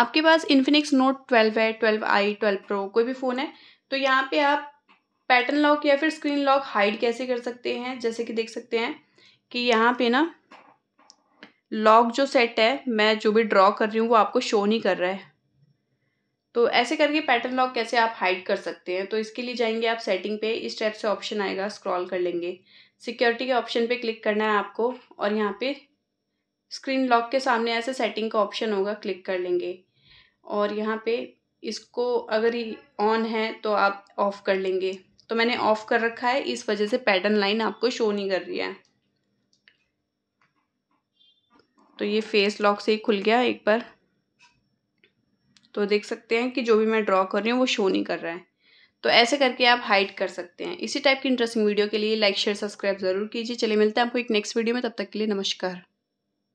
आपके पास Infinix Note twelve है ट्वेल्व आई ट्वेल्व प्रो कोई भी फ़ोन है तो यहाँ पे आप पैटर्न लॉक या फिर स्क्रीन लॉक हाइड कैसे कर सकते हैं जैसे कि देख सकते हैं कि यहाँ पे ना लॉक जो सेट है मैं जो भी ड्रॉ कर रही हूँ वो आपको शो नहीं कर रहा है तो ऐसे करके पैटर्न लॉक कैसे आप हाइड कर सकते हैं तो इसके लिए जाएंगे आप सेटिंग पे इस टाइप से ऑप्शन आएगा स्क्रॉल कर लेंगे सिक्योरिटी के ऑप्शन पे क्लिक करना है आपको और यहाँ पे स्क्रीन लॉक के सामने ऐसे सेटिंग का ऑप्शन होगा क्लिक कर लेंगे और यहाँ पे इसको अगर ये ऑन है तो आप ऑफ़ कर लेंगे तो मैंने ऑफ़ कर रखा है इस वजह से पैटर्न लाइन आपको शो नहीं कर रही है तो ये फेस लॉक से ही खुल गया एक बार तो देख सकते हैं कि जो भी मैं ड्रॉ कर रही हूँ वो शो नहीं कर रहा है तो ऐसे करके आप हाइड कर सकते हैं इसी टाइप की इंटरेस्टिंग वीडियो के लिए लाइक शेयर सब्सक्राइब जरूर कीजिए चलिए मिलते हैं आपको एक नेक्स्ट वीडियो में तब तक के लिए नमस्कार